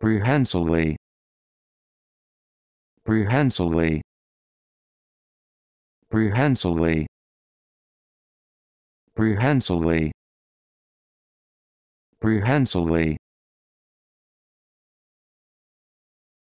prehensively, prehensily prehensily prehensily prehensily